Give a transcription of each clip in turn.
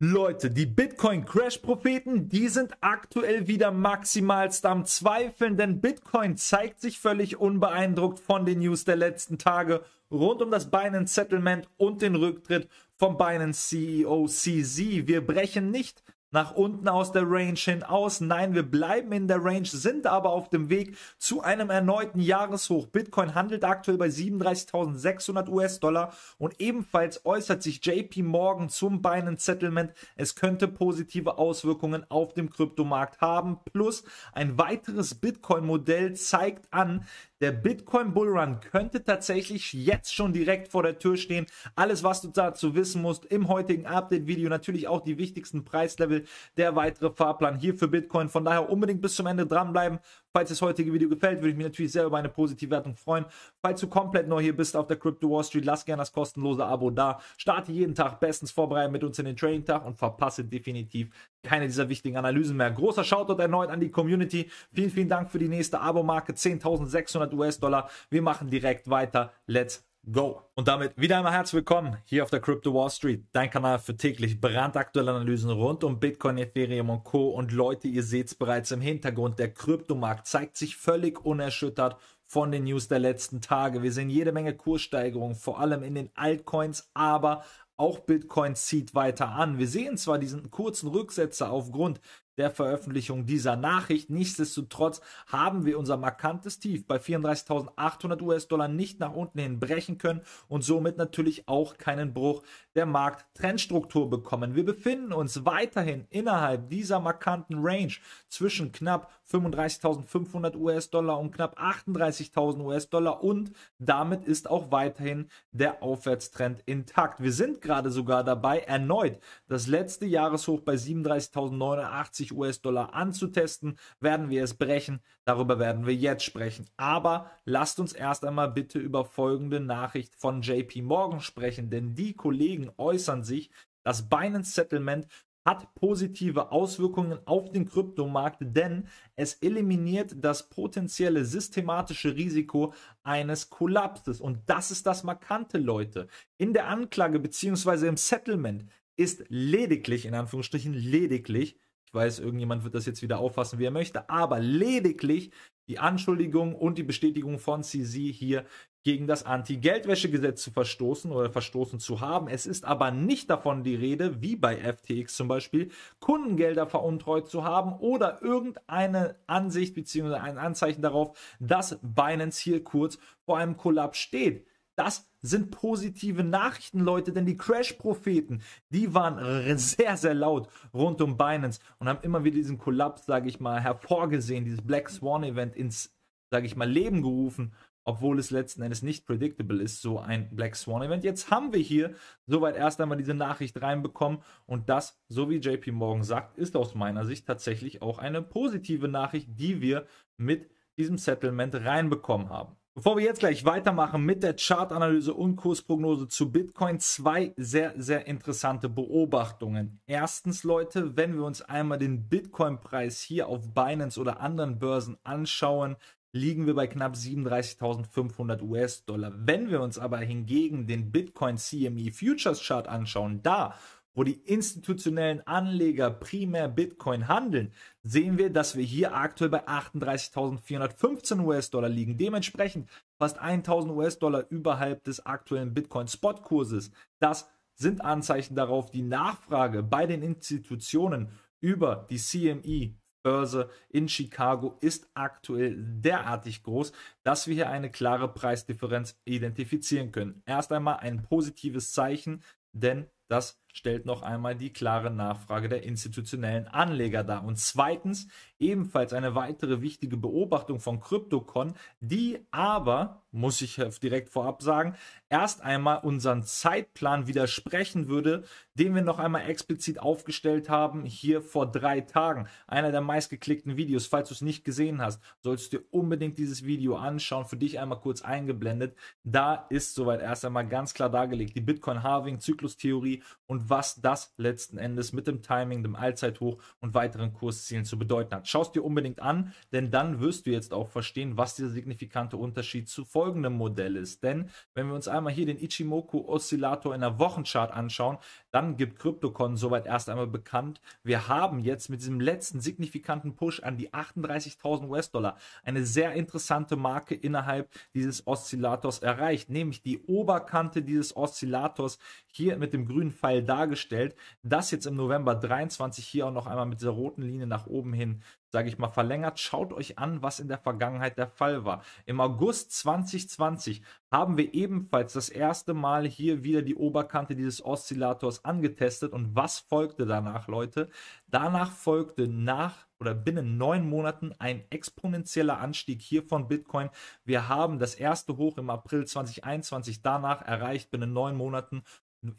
Leute, die Bitcoin-Crash-Propheten, die sind aktuell wieder maximalst am Zweifeln, denn Bitcoin zeigt sich völlig unbeeindruckt von den News der letzten Tage rund um das Binance Settlement und den Rücktritt vom Binance CEO CZ. Wir brechen nicht nach unten aus der Range hin aus. Nein, wir bleiben in der Range, sind aber auf dem Weg zu einem erneuten Jahreshoch. Bitcoin handelt aktuell bei 37.600 US-Dollar und ebenfalls äußert sich JP Morgan zum Binance Settlement. Es könnte positive Auswirkungen auf dem Kryptomarkt haben. Plus ein weiteres Bitcoin-Modell zeigt an, der Bitcoin Bullrun könnte tatsächlich jetzt schon direkt vor der Tür stehen. Alles, was du dazu wissen musst, im heutigen Update-Video natürlich auch die wichtigsten Preislevel, der weitere Fahrplan hier für Bitcoin. Von daher unbedingt bis zum Ende dranbleiben. Falls das heutige Video gefällt, würde ich mich natürlich sehr über eine positive Wertung freuen. Falls du komplett neu hier bist auf der Crypto Wall Street, lass gerne das kostenlose Abo da. Starte jeden Tag bestens vorbereitet mit uns in den Trading-Tag und verpasse definitiv keine dieser wichtigen Analysen mehr. Großer Shoutout erneut an die Community. Vielen, vielen Dank für die nächste Abo-Marke. 10.600 US-Dollar. Wir machen direkt weiter. Let's Go. Und damit wieder einmal herzlich willkommen hier auf der Crypto Wall Street, dein Kanal für täglich brandaktuelle Analysen rund um Bitcoin, Ethereum und Co. Und Leute, ihr seht es bereits im Hintergrund, der Kryptomarkt zeigt sich völlig unerschüttert von den News der letzten Tage. Wir sehen jede Menge Kurssteigerungen, vor allem in den Altcoins, aber auch Bitcoin zieht weiter an. Wir sehen zwar diesen kurzen Rücksetzer aufgrund der Veröffentlichung dieser Nachricht. Nichtsdestotrotz haben wir unser markantes Tief bei 34.800 US-Dollar nicht nach unten hin brechen können und somit natürlich auch keinen Bruch der Markttrendstruktur bekommen. Wir befinden uns weiterhin innerhalb dieser markanten Range zwischen knapp 35.500 US-Dollar und knapp 38.000 US-Dollar und damit ist auch weiterhin der Aufwärtstrend intakt. Wir sind gerade sogar dabei, erneut das letzte Jahreshoch bei 37.980 150 US-Dollar anzutesten. Werden wir es brechen? Darüber werden wir jetzt sprechen. Aber lasst uns erst einmal bitte über folgende Nachricht von JP Morgan sprechen, denn die Kollegen äußern sich, das Binance Settlement hat positive Auswirkungen auf den Kryptomarkt, denn es eliminiert das potenzielle systematische Risiko eines Kollapses. Und das ist das Markante, Leute. In der Anklage bzw. im Settlement ist lediglich, in Anführungsstrichen, lediglich ich weiß, irgendjemand wird das jetzt wieder auffassen, wie er möchte, aber lediglich die Anschuldigung und die Bestätigung von CZ hier gegen das Anti-Geldwäschegesetz zu verstoßen oder verstoßen zu haben. Es ist aber nicht davon die Rede, wie bei FTX zum Beispiel, Kundengelder veruntreut zu haben oder irgendeine Ansicht bzw. ein Anzeichen darauf, dass Binance hier kurz vor einem Kollaps steht. Das sind positive Nachrichten, Leute, denn die Crash-Propheten, die waren sehr, sehr laut rund um Binance und haben immer wieder diesen Kollaps, sage ich mal, hervorgesehen, dieses Black Swan-Event ins, sage ich mal, Leben gerufen, obwohl es letzten Endes nicht predictable ist, so ein Black Swan-Event. Jetzt haben wir hier soweit erst einmal diese Nachricht reinbekommen und das, so wie JP Morgan sagt, ist aus meiner Sicht tatsächlich auch eine positive Nachricht, die wir mit diesem Settlement reinbekommen haben. Bevor wir jetzt gleich weitermachen mit der Chartanalyse und Kursprognose zu Bitcoin, zwei sehr, sehr interessante Beobachtungen. Erstens, Leute, wenn wir uns einmal den Bitcoin-Preis hier auf Binance oder anderen Börsen anschauen, liegen wir bei knapp 37.500 US-Dollar. Wenn wir uns aber hingegen den Bitcoin CME Futures Chart anschauen, da wo die institutionellen Anleger primär Bitcoin handeln, sehen wir, dass wir hier aktuell bei 38.415 US-Dollar liegen. Dementsprechend fast 1.000 US-Dollar überhalb des aktuellen Bitcoin-Spot-Kurses. Das sind Anzeichen darauf, die Nachfrage bei den Institutionen über die CME Börse in Chicago ist aktuell derartig groß, dass wir hier eine klare Preisdifferenz identifizieren können. Erst einmal ein positives Zeichen, denn das stellt noch einmal die klare Nachfrage der institutionellen Anleger dar. Und zweitens ebenfalls eine weitere wichtige Beobachtung von Kryptocon, die aber, muss ich direkt vorab sagen, erst einmal unseren Zeitplan widersprechen würde, den wir noch einmal explizit aufgestellt haben, hier vor drei Tagen. Einer der meistgeklickten Videos. Falls du es nicht gesehen hast, solltest du dir unbedingt dieses Video anschauen. Für dich einmal kurz eingeblendet. Da ist soweit erst einmal ganz klar dargelegt die Bitcoin-Harving-Zyklustheorie und was das letzten Endes mit dem Timing, dem Allzeithoch und weiteren Kurszielen zu bedeuten hat. Schaust dir unbedingt an, denn dann wirst du jetzt auch verstehen, was dieser signifikante Unterschied zu folgendem Modell ist. Denn wenn wir uns einmal hier den Ichimoku-Oszillator in der Wochenchart anschauen, dann gibt Kryptocon soweit erst einmal bekannt, wir haben jetzt mit diesem letzten signifikanten Push an die 38.000 US-Dollar eine sehr interessante Marke innerhalb dieses Oszillators erreicht, nämlich die Oberkante dieses Oszillators, hier mit dem grünen Pfeil dargestellt. Das jetzt im November 23 hier auch noch einmal mit dieser roten Linie nach oben hin, sage ich mal, verlängert. Schaut euch an, was in der Vergangenheit der Fall war. Im August 2020 haben wir ebenfalls das erste Mal hier wieder die Oberkante dieses Oszillators angetestet. Und was folgte danach, Leute? Danach folgte nach oder binnen neun Monaten ein exponentieller Anstieg hier von Bitcoin. Wir haben das erste Hoch im April 2021 danach erreicht, binnen neun Monaten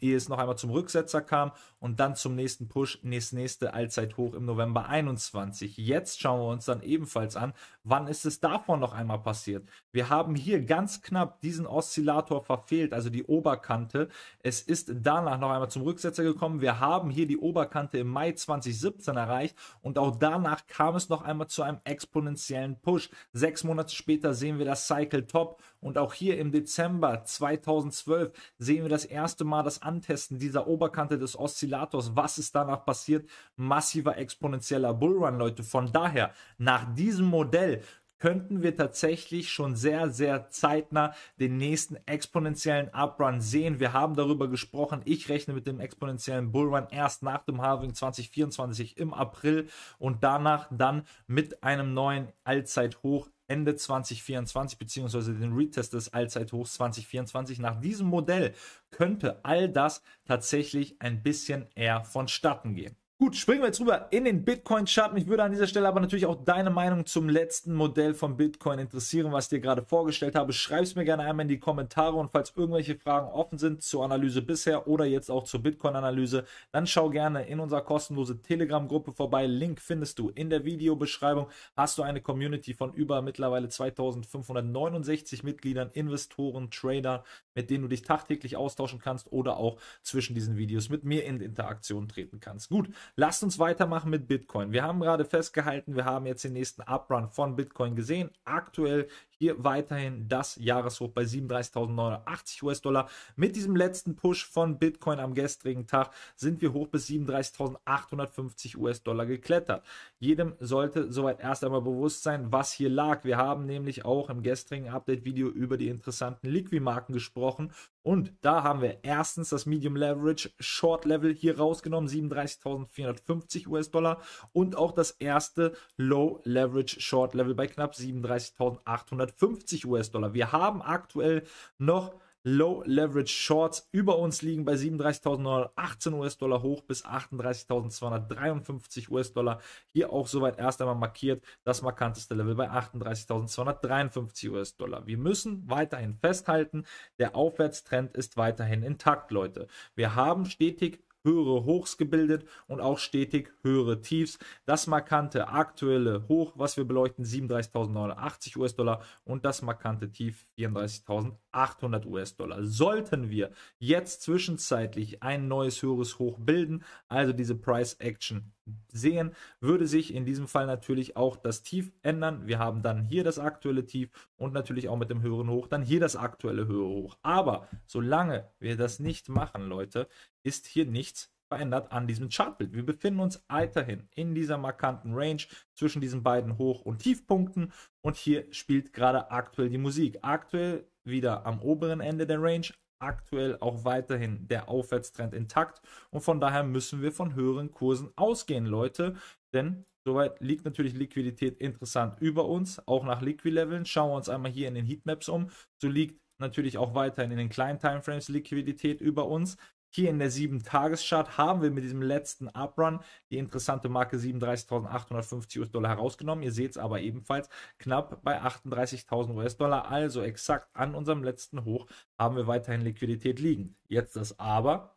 ehe es noch einmal zum Rücksetzer kam und dann zum nächsten Push, nächst nächste Allzeithoch im November 21. Jetzt schauen wir uns dann ebenfalls an, wann ist es davon noch einmal passiert. Wir haben hier ganz knapp diesen Oszillator verfehlt, also die Oberkante. Es ist danach noch einmal zum Rücksetzer gekommen. Wir haben hier die Oberkante im Mai 2017 erreicht und auch danach kam es noch einmal zu einem exponentiellen Push. Sechs Monate später sehen wir das Cycle Top und auch hier im Dezember 2012 sehen wir das erste Mal, das Antesten dieser Oberkante des Oszillators, was ist danach passiert, massiver exponentieller Bullrun, Leute. Von daher, nach diesem Modell könnten wir tatsächlich schon sehr, sehr zeitnah den nächsten exponentiellen Uprun sehen. Wir haben darüber gesprochen. Ich rechne mit dem exponentiellen Bullrun erst nach dem Halving 2024 im April und danach dann mit einem neuen Allzeithoch Ende 2024 beziehungsweise den Retest des Allzeithochs 2024. Nach diesem Modell könnte all das tatsächlich ein bisschen eher vonstatten gehen. Gut, springen wir jetzt rüber in den Bitcoin-Chart. Mich würde an dieser Stelle aber natürlich auch deine Meinung zum letzten Modell von Bitcoin interessieren, was ich dir gerade vorgestellt habe. Schreib es mir gerne einmal in die Kommentare und falls irgendwelche Fragen offen sind zur Analyse bisher oder jetzt auch zur Bitcoin-Analyse, dann schau gerne in unserer kostenlose Telegram-Gruppe vorbei. Link findest du in der Videobeschreibung. Hast du eine Community von über mittlerweile 2569 Mitgliedern, Investoren, Tradern, mit denen du dich tagtäglich austauschen kannst oder auch zwischen diesen Videos mit mir in Interaktion treten kannst. Gut. Lasst uns weitermachen mit Bitcoin. Wir haben gerade festgehalten, wir haben jetzt den nächsten Uprun von Bitcoin gesehen. Aktuell hier weiterhin das Jahreshoch bei 37.980 US-Dollar. Mit diesem letzten Push von Bitcoin am gestrigen Tag sind wir hoch bis 37.850 US-Dollar geklettert. Jedem sollte soweit erst einmal bewusst sein, was hier lag. Wir haben nämlich auch im gestrigen Update-Video über die interessanten liquid marken gesprochen und da haben wir erstens das Medium Leverage Short Level hier rausgenommen, 37.450 US-Dollar und auch das erste Low Leverage Short Level bei knapp 37.850 150 US-Dollar. Wir haben aktuell noch Low Leverage Shorts über uns liegen bei 37.918 US-Dollar hoch bis 38.253 US-Dollar. Hier auch soweit erst einmal markiert das markanteste Level bei 38.253 US-Dollar. Wir müssen weiterhin festhalten, der Aufwärtstrend ist weiterhin intakt, Leute. Wir haben stetig höhere Hochs gebildet und auch stetig höhere Tiefs. Das markante aktuelle Hoch, was wir beleuchten, 37.980 US-Dollar und das markante Tief 34.800 US-Dollar. Sollten wir jetzt zwischenzeitlich ein neues höheres Hoch bilden, also diese Price Action sehen, würde sich in diesem Fall natürlich auch das Tief ändern. Wir haben dann hier das aktuelle Tief und natürlich auch mit dem höheren Hoch dann hier das aktuelle höhere Hoch. Aber solange wir das nicht machen, Leute, ist hier nichts verändert an diesem Chartbild. Wir befinden uns weiterhin in dieser markanten Range zwischen diesen beiden Hoch- und Tiefpunkten und hier spielt gerade aktuell die Musik. Aktuell wieder am oberen Ende der Range, aktuell auch weiterhin der Aufwärtstrend intakt und von daher müssen wir von höheren Kursen ausgehen, Leute, denn Soweit liegt natürlich Liquidität interessant über uns, auch nach Liquid-Leveln. Schauen wir uns einmal hier in den Heatmaps um. So liegt natürlich auch weiterhin in den kleinen Timeframes Liquidität über uns. Hier in der 7-Tages-Chart haben wir mit diesem letzten Uprun die interessante Marke 37.850 US-Dollar herausgenommen. Ihr seht es aber ebenfalls knapp bei 38.000 US-Dollar. Also exakt an unserem letzten Hoch haben wir weiterhin Liquidität liegen. Jetzt das Aber.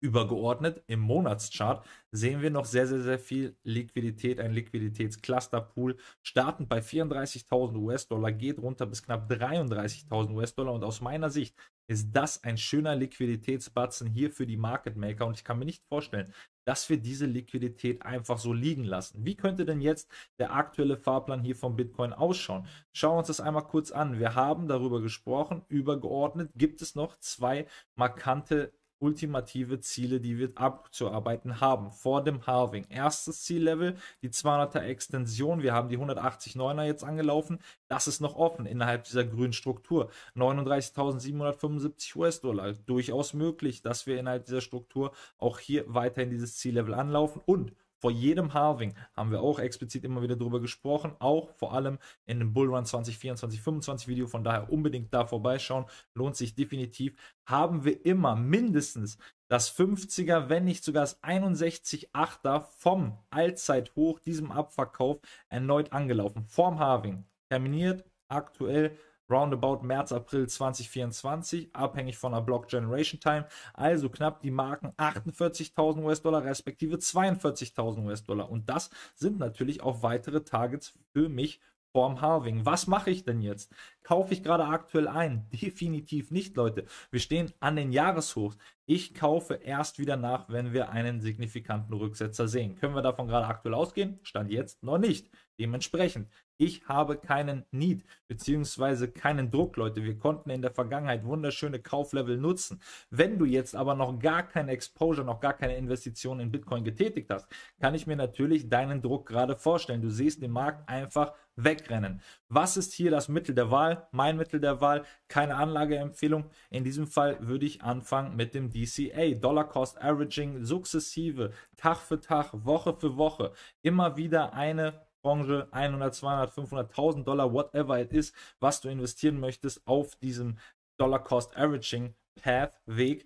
Übergeordnet im Monatschart sehen wir noch sehr, sehr, sehr viel Liquidität, ein Liquiditätsclusterpool, startend bei 34.000 US-Dollar, geht runter bis knapp 33.000 US-Dollar und aus meiner Sicht ist das ein schöner Liquiditätsbatzen hier für die Market Maker und ich kann mir nicht vorstellen, dass wir diese Liquidität einfach so liegen lassen. Wie könnte denn jetzt der aktuelle Fahrplan hier vom Bitcoin ausschauen? Schauen wir uns das einmal kurz an. Wir haben darüber gesprochen, übergeordnet gibt es noch zwei markante ultimative Ziele, die wir abzuarbeiten haben. Vor dem Halving. Erstes Ziellevel, die 200er Extension. Wir haben die 180.9er jetzt angelaufen. Das ist noch offen innerhalb dieser grünen Struktur. 39.775 US-Dollar. Durchaus möglich, dass wir innerhalb dieser Struktur auch hier weiterhin dieses Ziellevel anlaufen. Und vor jedem Halving haben wir auch explizit immer wieder darüber gesprochen, auch vor allem in dem Bullrun 2024, 25 Video. Von daher unbedingt da vorbeischauen, lohnt sich definitiv. Haben wir immer mindestens das 50er, wenn nicht sogar das 61,8er vom Allzeithoch, diesem Abverkauf erneut angelaufen. Vorm Halving terminiert aktuell roundabout März, April 2024, abhängig von der Block Generation Time, also knapp die Marken 48.000 US-Dollar respektive 42.000 US-Dollar. Und das sind natürlich auch weitere Targets für mich vorm Harving. Was mache ich denn jetzt? Kaufe ich gerade aktuell ein? Definitiv nicht, Leute. Wir stehen an den Jahreshochs. Ich kaufe erst wieder nach, wenn wir einen signifikanten Rücksetzer sehen. Können wir davon gerade aktuell ausgehen? Stand jetzt noch nicht. Dementsprechend, ich habe keinen Need beziehungsweise keinen Druck, Leute. Wir konnten in der Vergangenheit wunderschöne Kauflevel nutzen. Wenn du jetzt aber noch gar kein Exposure, noch gar keine Investition in Bitcoin getätigt hast, kann ich mir natürlich deinen Druck gerade vorstellen. Du siehst den Markt einfach wegrennen. Was ist hier das Mittel der Wahl? Mein Mittel der Wahl, keine Anlageempfehlung. In diesem Fall würde ich anfangen mit dem DCA, Dollar Cost Averaging, sukzessive, Tag für Tag, Woche für Woche, immer wieder eine Branche 100, 200, 500.000 Dollar, whatever it is, was du investieren möchtest auf diesem Dollar Cost Averaging Path Weg.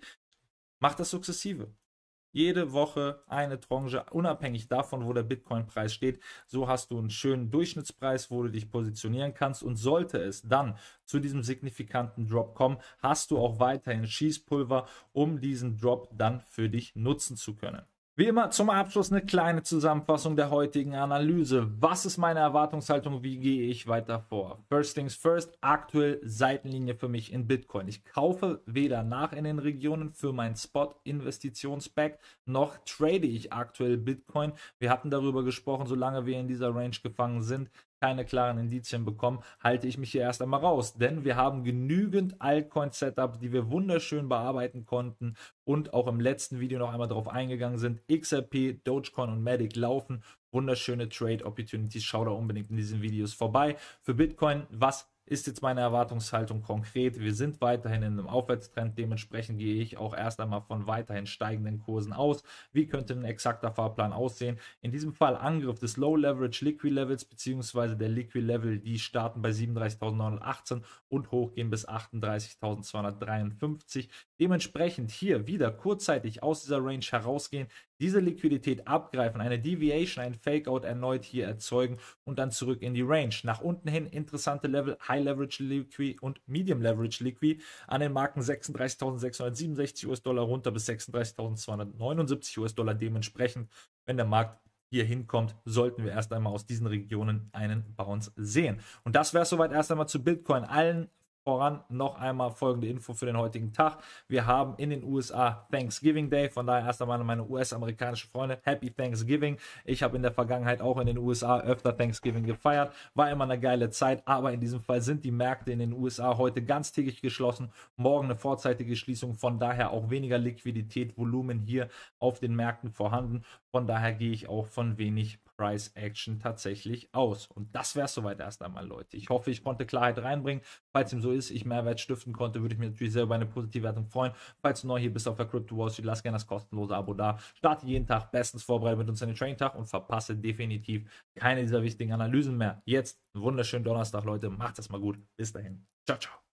Mach das sukzessive. Jede Woche eine Tranche, unabhängig davon, wo der Bitcoin-Preis steht. So hast du einen schönen Durchschnittspreis, wo du dich positionieren kannst. Und sollte es dann zu diesem signifikanten Drop kommen, hast du auch weiterhin Schießpulver, um diesen Drop dann für dich nutzen zu können. Wie immer zum Abschluss eine kleine Zusammenfassung der heutigen Analyse. Was ist meine Erwartungshaltung? Wie gehe ich weiter vor? First things first, aktuell Seitenlinie für mich in Bitcoin. Ich kaufe weder nach in den Regionen für mein Spot-Investitionsback, noch trade ich aktuell Bitcoin. Wir hatten darüber gesprochen, solange wir in dieser Range gefangen sind, keine klaren Indizien bekommen, halte ich mich hier erst einmal raus. Denn wir haben genügend altcoin setup die wir wunderschön bearbeiten konnten und auch im letzten Video noch einmal darauf eingegangen sind. XRP, Dogecoin und Medic laufen. Wunderschöne Trade-Opportunities. Schau da unbedingt in diesen Videos vorbei. Für Bitcoin, was ist jetzt meine Erwartungshaltung konkret. Wir sind weiterhin in einem Aufwärtstrend, dementsprechend gehe ich auch erst einmal von weiterhin steigenden Kursen aus. Wie könnte ein exakter Fahrplan aussehen? In diesem Fall Angriff des Low Leverage Liquid Levels bzw. der Liquid Level, die starten bei 37.918 und hochgehen bis 38.253. Dementsprechend hier wieder kurzzeitig aus dieser Range herausgehen, diese Liquidität abgreifen, eine Deviation, ein Fakeout erneut hier erzeugen und dann zurück in die Range. Nach unten hin interessante Level, High Leverage Liqui und Medium Leverage Liqui an den Marken 36.667 US-Dollar runter bis 36.279 US-Dollar. Dementsprechend, wenn der Markt hier hinkommt, sollten wir erst einmal aus diesen Regionen einen Bounce sehen. Und das wäre soweit erst einmal zu Bitcoin. Allen voran noch einmal folgende Info für den heutigen Tag. Wir haben in den USA Thanksgiving Day, von daher erst einmal meine us amerikanische Freunde, Happy Thanksgiving. Ich habe in der Vergangenheit auch in den USA öfter Thanksgiving gefeiert, war immer eine geile Zeit, aber in diesem Fall sind die Märkte in den USA heute ganztägig geschlossen, morgen eine vorzeitige Schließung, von daher auch weniger Liquidität, Volumen hier auf den Märkten vorhanden. Von daher gehe ich auch von wenig Price Action tatsächlich aus. Und das wäre es soweit erst einmal, Leute. Ich hoffe, ich konnte Klarheit reinbringen. Falls ihm so ist, ich Mehrwert stiften konnte, würde ich mir natürlich sehr über eine positive Wertung freuen. Falls du neu hier bist auf der Crypto Wall Street, lass gerne das kostenlose Abo da. Starte jeden Tag bestens vorbereitet mit uns in den Train-Tag und verpasse definitiv keine dieser wichtigen Analysen mehr. Jetzt einen wunderschönen Donnerstag, Leute. Macht es mal gut. Bis dahin. Ciao, ciao.